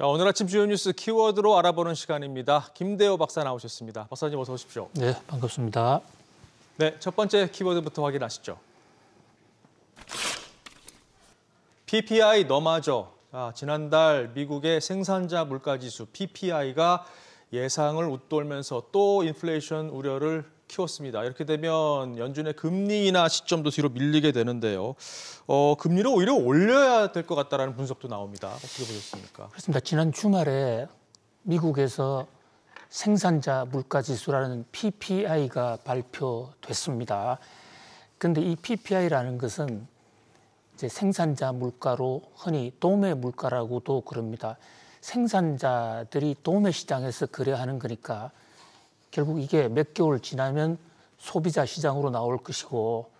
자, 오늘 아침 주요 뉴스 키워드로 알아보는 시간입니다. 김대호 박사 나오셨습니다. 박사님 어서 오십시오. 네, 반갑습니다. 네, 첫 번째 키워드부터 확인하시죠. PPI 너마저 아, 지난달 미국의 생산자 물가지수 PPI가 예상을 웃돌면서 또 인플레이션 우려를 키웠습니다. 이렇게 되면 연준의 금리나 시점도 뒤로 밀리게 되는데요. 어, 금리를 오히려 올려야 될 것 같다라는 분석도 나옵니다. 어떻게 보셨습니까? 그렇습니다. 지난 주말에 미국에서 생산자 물가 지수라는 PPI가 발표됐습니다. 그런데이 PPI라는 것은 이제 생산자 물가로 흔히 도매 물가라고도 그럽니다. 생산자들이 도매 시장에서 거래하는 거니까 결국 이게 몇 개월 지나면 소비자 시장으로 나올 것이고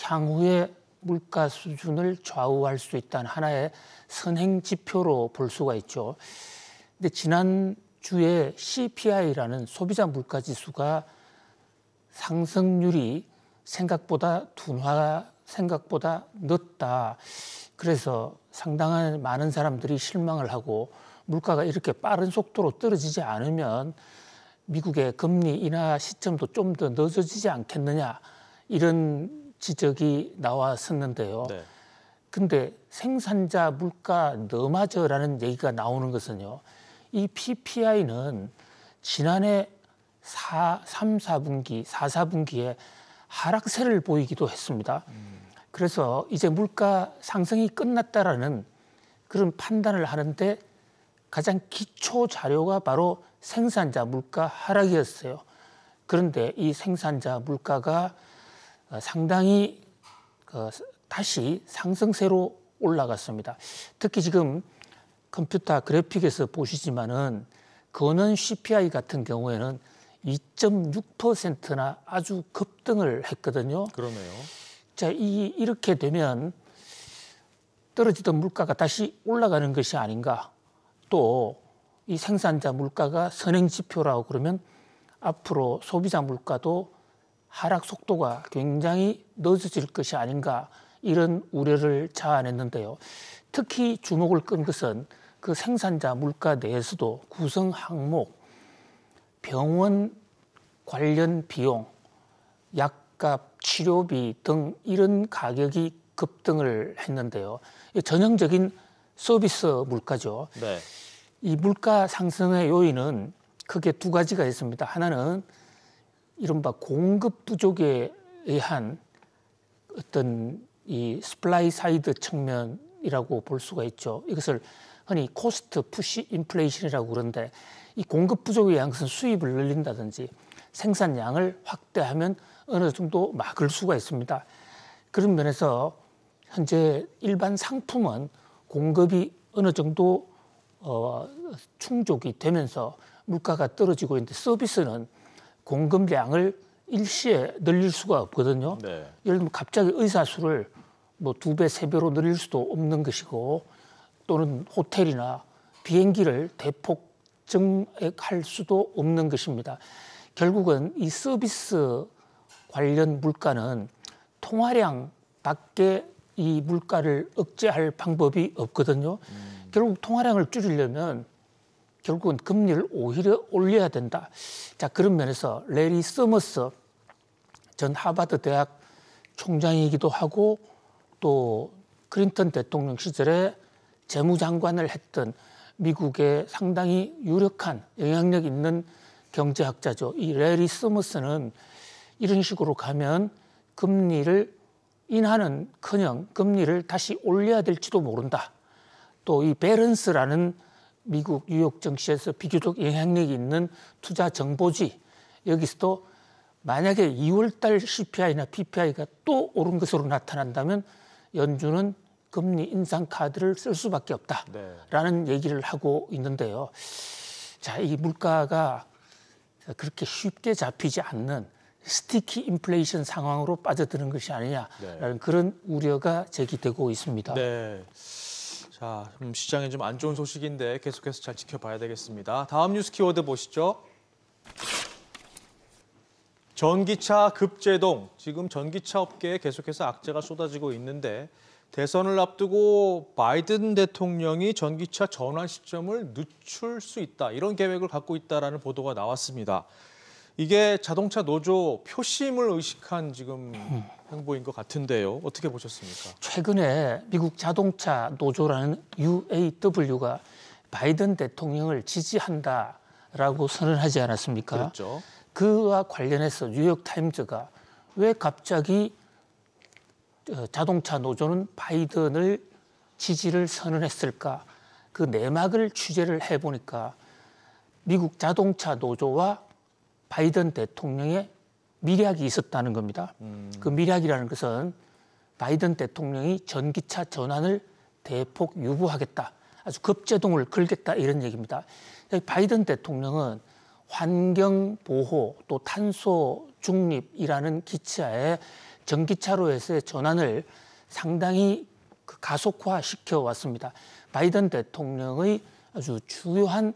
향후에 물가 수준을 좌우할 수 있다는 하나의 선행 지표로 볼 수가 있죠. 근데 지난 주에 CPI라는 소비자 물가 지수가 상승률이 생각보다 둔화 생각보다 늦다. 그래서 상당한 많은 사람들이 실망을 하고 물가가 이렇게 빠른 속도로 떨어지지 않으면 미국의 금리 인하 시점도 좀 더 늦어지지 않겠느냐 이런 지적이 나왔었는데요. 네. 근데 생산자 물가 넘어져라는 얘기가 나오는 것은요. 이 PPI는 지난해 4, 3, 4분기, 4, 4분기에 하락세를 보이기도 했습니다. 그래서 이제 물가 상승이 끝났다라는 그런 판단을 하는데 가장 기초 자료가 바로 생산자 물가 하락이었어요. 그런데 이 생산자 물가가 어, 상당히 어, 다시 상승세로 올라갔습니다. 특히 지금 컴퓨터 그래픽에서 보시지만은 거는 CPI 같은 경우에는 2.6%나 아주 급등을 했거든요. 그러네요. 자, 이 이렇게 되면 떨어지던 물가가 다시 올라가는 것이 아닌가 또이 생산자 물가가 선행 지표라고 그러면 앞으로 소비자 물가도 하락 속도가 굉장히 늦어질 것이 아닌가 이런 우려를 자아냈는데요. 특히 주목을 끈 것은 그 생산자 물가 내에서도 구성 항목 병원 관련 비용, 약값, 치료비 등 이런 가격이 급등을 했는데요. 전형적인 서비스 물가죠. 네. 이 물가 상승의 요인은 크게 두 가지가 있습니다. 하나는 이른바 공급 부족에 의한 어떤 이 스플라이 사이드 측면이라고 볼 수가 있죠. 이것을 흔히 코스트 푸시 인플레이션이라고 그러는데 이 공급 부족에 의한 것은 수입을 늘린다든지 생산량을 확대하면 어느 정도 막을 수가 있습니다. 그런 면에서 현재 일반 상품은 공급이 어느 정도 어, 충족이 되면서 물가가 떨어지고 있는데 서비스는 공급량을 일시에 늘릴 수가 없거든요. 네. 예를 들면 갑자기 의사 수를 뭐 두 배, 세 배로 늘릴 수도 없는 것이고 또는 호텔이나 비행기를 대폭 증액할 수도 없는 것입니다. 결국은 이 서비스 관련 물가는 통화량 밖에 이 물가를 억제할 방법이 없거든요. 음. 결국 통화량을 줄이려면 결국은 금리를 오히려 올려야 된다. 자, 그런 면에서 레리 서머스 전 하버드 대학 총장이기도 하고 또 클린턴 대통령 시절에 재무장관을 했던 미국의 상당히 유력한 영향력 있는 경제학자죠. 이 레리 서머스는 이런 식으로 가면 금리를 인하는커녕 금리를 다시 올려야 될지도 모른다. 또 이 베런스라는 미국 뉴욕 증시에서 비교적 영향력이 있는 투자 정보지 여기서도 만약에 2월달 CPI나 PPI가 또 오른 것으로 나타난다면 연준은 금리 인상 카드를 쓸 수밖에 없다라는 네. 얘기를 하고 있는데요. 자, 이 물가가 그렇게 쉽게 잡히지 않는 스티키 인플레이션 상황으로 빠져드는 것이 아니냐라는 네. 그런 우려가 제기되고 있습니다. 네. 자, 그럼 시장에 좀 안 좋은 소식인데 계속해서 잘 지켜봐야 되겠습니다. 다음 뉴스 키워드 보시죠. 전기차 급제동. 지금 전기차 업계에 계속해서 악재가 쏟아지고 있는데 대선을 앞두고 바이든 대통령이 전기차 전환 시점을 늦출 수 있다. 이런 계획을 갖고 있다라 보도가 나왔습니다. 이게 자동차 노조 표심을 의식한 지금 행보인 것 같은데요. 어떻게 보셨습니까? 최근에 미국 자동차 노조라는 UAW가 바이든 대통령을 지지한다라고 선언하지 않았습니까? 그렇죠. 그와 관련해서 뉴욕 타임즈가 왜 갑자기 어, 자동차 노조는 바이든을 지지를 선언했을까? 그 내막을 취재를 해보니까 미국 자동차 노조와 바이든 대통령의 미략이 있었다는 겁니다. 음. 그 미략이라는 것은 바이든 대통령이 전기차 전환을 대폭 유보하겠다. 아주 급제동을 걸겠다 이런 얘기입니다. 바이든 대통령은 환경 보호 또 탄소 중립이라는 기치에 전기차로에서의 전환을 상당히 그 가속화시켜 왔습니다. 바이든 대통령의 아주 주요한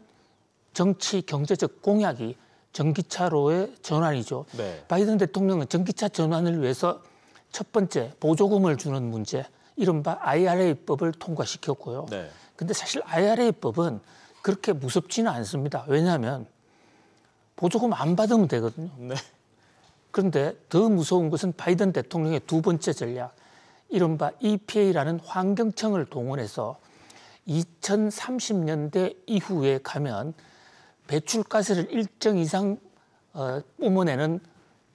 정치 경제적 공약이 전기차로의 전환이죠. 네. 바이든 대통령은 전기차 전환을 위해서 첫 번째 보조금을 주는 문제, 이른바 IRA법을 통과시켰고요. 네. 근데 사실 IRA법은 그렇게 무섭지는 않습니다. 왜냐하면 보조금 안 받으면 되거든요. 네. 그런데 더 무서운 것은 바이든 대통령의 두 번째 전략, 이른바 EPA라는 환경청을 동원해서 2030년대 이후에 가면 배출가스를 일정 이상 어, 뿜어내는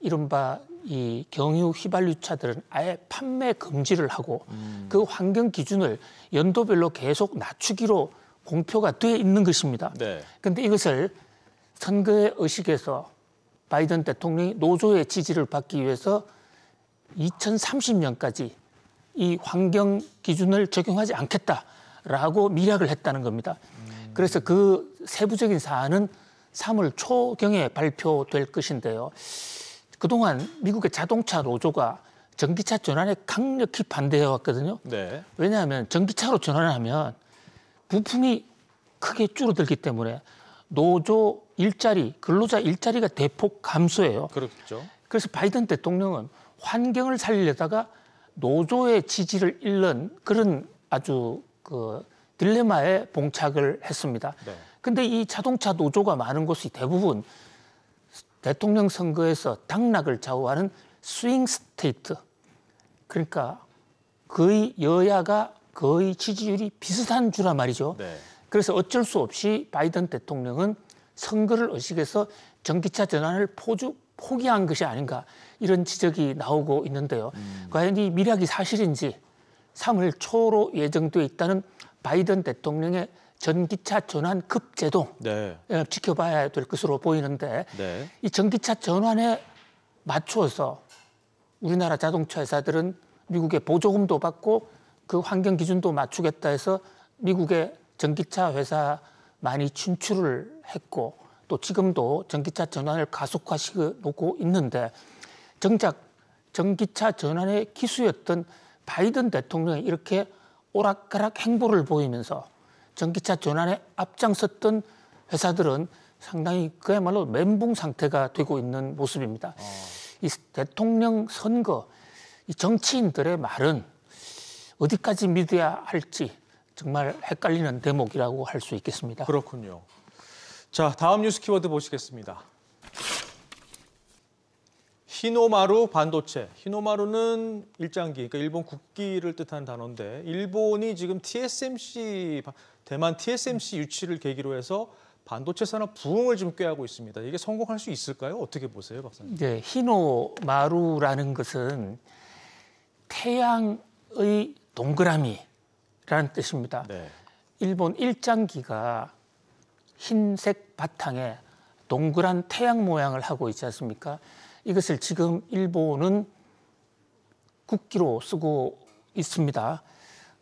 이른바 이 경유 휘발유차들은 아예 판매 금지를 하고 음. 그 환경 기준을 연도별로 계속 낮추기로 공표가 돼 있는 것입니다. 그런데 네. 이것을 선거의 의식에서 바이든 대통령이 노조의 지지를 받기 위해서 2030년까지 이 환경 기준을 적용하지 않겠다라고 미략을 했다는 겁니다. 그래서 그 세부적인 사안은 3월 초경에 발표될 것인데요. 그동안 미국의 자동차 노조가 전기차 전환에 강력히 반대해 왔거든요. 네. 왜냐하면 전기차로 전환하면 부품이 크게 줄어들기 때문에 노조 일자리, 근로자 일자리가 대폭 감소해요. 그렇죠. 그래서 바이든 대통령은 환경을 살리려다가 노조의 지지를 잃는 그런 아주 그 딜레마에 봉착을 했습니다. 네. 근데 이 자동차 노조가 많은 곳이 대부분 대통령 선거에서 당락을 좌우하는 스윙 스테이트. 그러니까 거의 여야가 거의 지지율이 비슷한 주라 말이죠. 네. 그래서 어쩔 수 없이 바이든 대통령은 선거를 의식해서 전기차 전환을 포주, 포기한 것이 아닌가 이런 지적이 나오고 있는데요. 음. 과연 이 미략이 사실인지 3월 초로 예정돼 있다는 바이든 대통령의 전기차 전환 급제도 네. 예, 지켜봐야 될 것으로 보이는데 네. 이 전기차 전환에 맞추어서 우리나라 자동차 회사들은 미국의 보조금도 받고 그 환경 기준도 맞추겠다 해서 미국의 전기차 회사 많이 진출을 했고 또 지금도 전기차 전환을 가속화시켜 놓고 있는데 정작 전기차 전환의 기수였던 바이든 대통령이 이렇게 오락가락 행보를 보이면서 전기차 전환에 앞장섰던 회사들은 상당히 그야말로 멘붕 상태가 되고 있는 모습입니다. 어. 이 대통령 선거, 이 정치인들의 말은 어디까지 믿어야 할지 정말 헷갈리는 대목이라고 할 수 있겠습니다. 그렇군요. 자, 다음 뉴스 키워드 보시겠습니다. 히노마루 반도체. 히노마루는 일장기, 그러니까 일본 국기를 뜻하는 단어인데 일본이 지금 TSMC 대만 TSMC 유치를 계기로 해서 반도체 산업 부흥을 지금 꾀하고 있습니다. 이게 성공할 수 있을까요? 어떻게 보세요, 박사님? 네, 히노마루라는 것은 태양의 동그라미라는 뜻입니다. 네. 일본 일장기가 흰색 바탕에 동그란 태양 모양을 하고 있지 않습니까? 이것을 지금 일본은 국기로 쓰고 있습니다.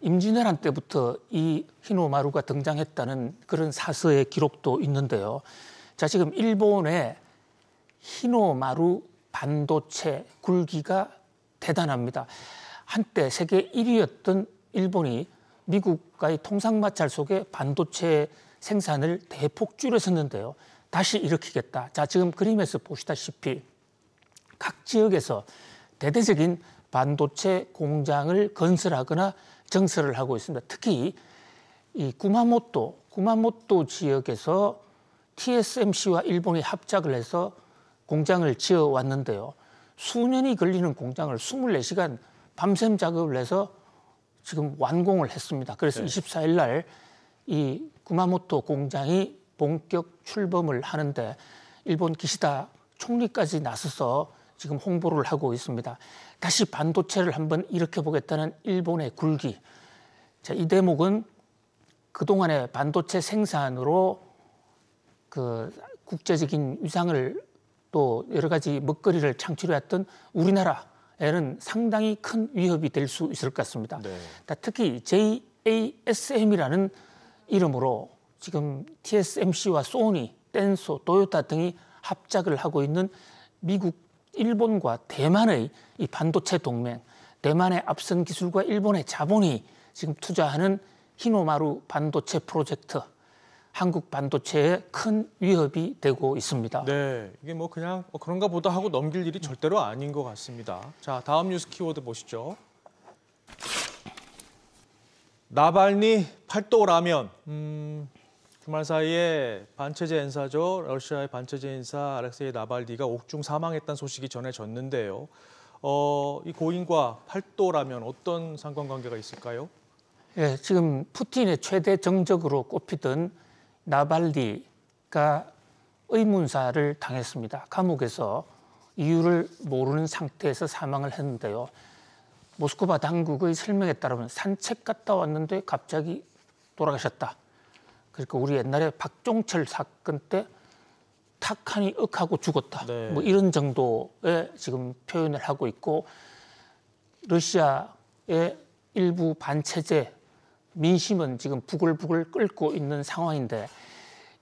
임진왜란 때부터 이 히노마루가 등장했다는 그런 사서의 기록도 있는데요. 자, 지금 일본의 히노마루 반도체 굴기가 대단합니다. 한때 세계 1위였던 일본이 미국과의 통상 마찰 속에 반도체 생산을 대폭 줄였었는데요. 다시 일으키겠다. 자, 지금 그림에서 보시다시피 각 지역에서 대대적인 반도체 공장을 건설하거나 정설을 하고 있습니다. 특히 이 구마모토, 구마모토 지역에서 TSMC와 일본이 합작을 해서 공장을 지어 왔는데요. 수년이 걸리는 공장을 24시간 밤샘 작업을 해서 지금 완공을 했습니다. 그래서 네. 24일 날이 구마모토 공장이 본격 출범을 하는데 일본 기시다 총리까지 나서서 지금 홍보를 하고 있습니다. 다시 반도체를 한번 일으켜보겠다는 일본의 굴기. 자, 이 대목은 그동안의 반도체 생산으로 그 국제적인 위상을 또 여러 가지 먹거리를 창출해왔던 우리나라에는 상당히 큰 위협이 될 수 있을 것 같습니다. 네. 특히 JASM이라는 이름으로 지금 TSMC와 소니, 댄소, 도요타 등이 합작을 하고 있는 미국 일본과 대만의 이 반도체 동맹, 대만의 앞선 기술과 일본의 자본이 지금 투자하는 히노마루 반도체 프로젝트, 한국 반도체에 큰 위협이 되고 있습니다. 네, 이게 뭐 그냥 뭐 그런가 보다 하고 넘길 일이 절대로 아닌 것 같습니다. 자, 다음 뉴스 키워드 보시죠. 나발니 팔도 라면. 음, 주말 사이에 반체제 인사죠 러시아의 반체제 인사 알렉세이 나발디가 옥중 사망했다는 소식이 전해졌는데요. 어, 이 고인과 팔도라면 어떤 상관관계가 있을까요? 예, 지금 푸틴의 최대 정적으로 꼽히던 나발디가 의문사를 당했습니다. 감옥에서 이유를 모르는 상태에서 사망을 했는데요. 모스크바 당국의 설명에 따르면 산책 갔다 왔는데 갑자기 돌아가셨다. 그러니까 우리 옛날에 박종철 사건 때 탁하니 억하고 죽었다. 네. 뭐 이런 정도의 지금 표현을 하고 있고 러시아의 일부 반체제 민심은 지금 부글부글 끓고 있는 상황인데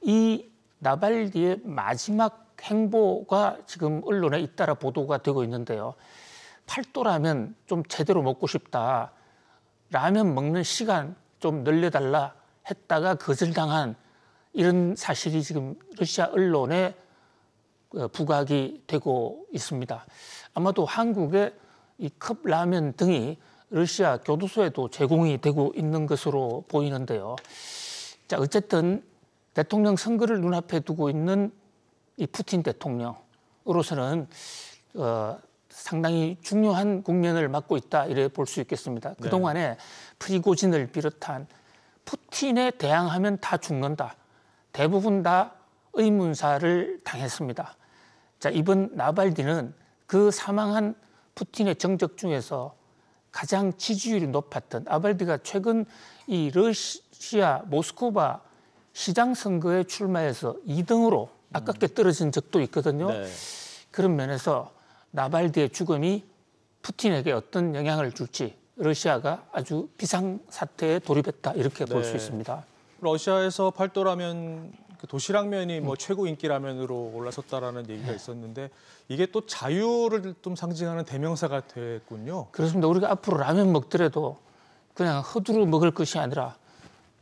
이 나발리의 마지막 행보가 지금 언론에 잇따라 보도가 되고 있는데요. 팔도라면 좀 제대로 먹고 싶다. 라면 먹는 시간 좀 늘려달라. 했다가 거절당한 이런 사실이 지금 러시아 언론에 어, 부각이 되고 있습니다. 아마도 한국의 이 컵라면 등이 러시아 교도소에도 제공이 되고 있는 것으로 보이는데요. 자, 어쨌든 대통령 선거를 눈앞에 두고 있는 이 푸틴 대통령으로서는 어, 상당히 중요한 국면을 맡고 있다 이래 볼 수 있겠습니다. 네. 그동안에 프리고진을 비롯한 푸틴에 대항하면 다 죽는다. 대부분 다 의문사를 당했습니다. 자, 이번 나발디는 그 사망한 푸틴의 정적 중에서 가장 지지율이 높았던 아발디가 최근 이 러시아 모스크바 시장 선거에 출마해서 2등으로 아깝게 음. 떨어진 적도 있거든요. 네. 그런 면에서 나발디의 죽음이 푸틴에게 어떤 영향을 줄지 러시아가 아주 비상 사태에 돌입했다 이렇게 네. 볼수 있습니다. 러시아에서 팔도라면 그 도시락면이 뭐 음. 최고 인기라면으로 올라섰다라는 얘기가 있었는데 이게 또 자유를 좀 상징하는 대명사가 됐군요. 그렇습니다. 우리가 앞으로 라면 먹더라도 그냥 허두로 먹을 것이 아니라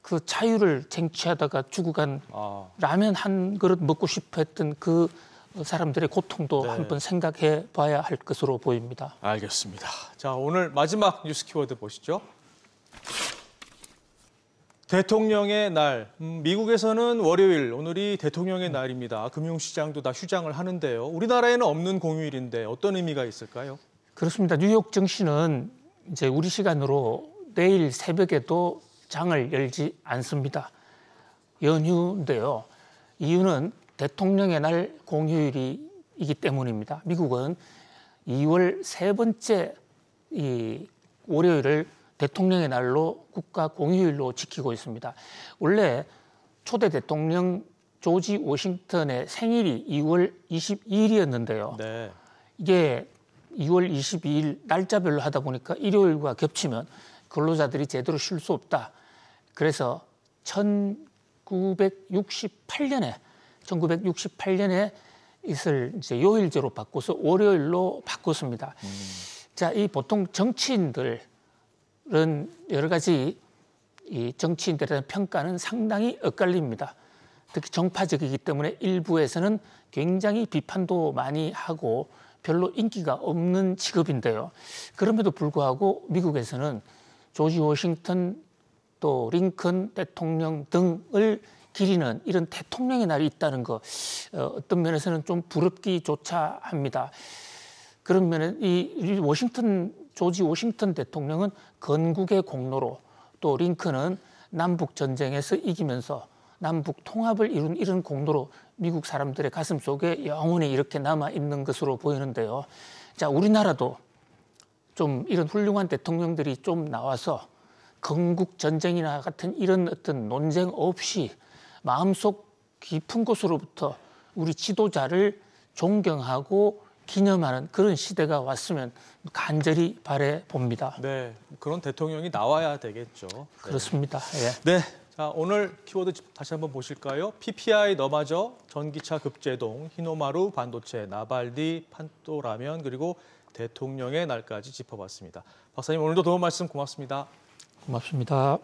그 자유를 쟁취하다가 죽어간 아. 라면 한 그릇 먹고 싶어 했던 그 사람들의 고통도 네. 한번 생각해 봐야 할 것으로 보입니다. 알겠습니다. 자, 오늘 마지막 뉴스 키워드 보시죠. 대통령의 날. 음, 미국에서는 월요일, 오늘이 대통령의 날입니다. 금융시장도 다 휴장을 하는데요. 우리나라에는 없는 공휴일인데 어떤 의미가 있을까요? 그렇습니다. 뉴욕 증시는 이제 우리 시간으로 내일 새벽에도 장을 열지 않습니다. 연휴인데요. 이유는 대통령의 날 공휴일이기 때문입니다. 미국은 2월 세 번째 이 월요일을 대통령의 날로 국가 공휴일로 지키고 있습니다. 원래 초대 대통령 조지 워싱턴의 생일이 2월 22일이었는데요. 네. 이게 2월 22일 날짜별로 하다 보니까 일요일과 겹치면 근로자들이 제대로 쉴 수 없다. 그래서 1968년에 1968년에 이슬 이제 요일제로 바꿔서 월요일로 바꿨습니다. 음. 자, 이 보통 정치인들은 여러 가지 이 정치인들에 대한 평가는 상당히 엇갈립니다. 특히 정파적이기 때문에 일부에서는 굉장히 비판도 많이 하고 별로 인기가 없는 직업인데요. 그럼에도 불구하고 미국에서는 조지 워싱턴 또 링컨 대통령 등을 길이는 이런 대통령의 날이 있다는 거 어, 어떤 면에서는 좀 부럽기조차 합니다. 그런 면에 이 워싱턴 조지 워싱턴 대통령은 건국의 공로로 또 링컨은 남북 전쟁에서 이기면서 남북 통합을 이룬 이런 공로로 미국 사람들의 가슴 속에 영원히 이렇게 남아 있는 것으로 보이는데요. 자, 우리나라도 좀 이런 훌륭한 대통령들이 좀 나와서 건국 전쟁이나 같은 이런 어떤 논쟁 없이 마음속 깊은 곳으로부터 우리 지도자를 존경하고 기념하는 그런 시대가 왔으면 간절히 바래 봅니다. 네, 그런 대통령이 나와야 되겠죠. 네. 그렇습니다. 네. 예. 네. 자, 오늘 키워드 다시 한번 보실까요? PPI 너마저, 전기차 급제동, 히노마루, 반도체, 나발디, 판도라면 그리고 대통령의 날까지 짚어봤습니다. 박사님 오늘도 도움 말씀 고맙습니다. 고맙습니다.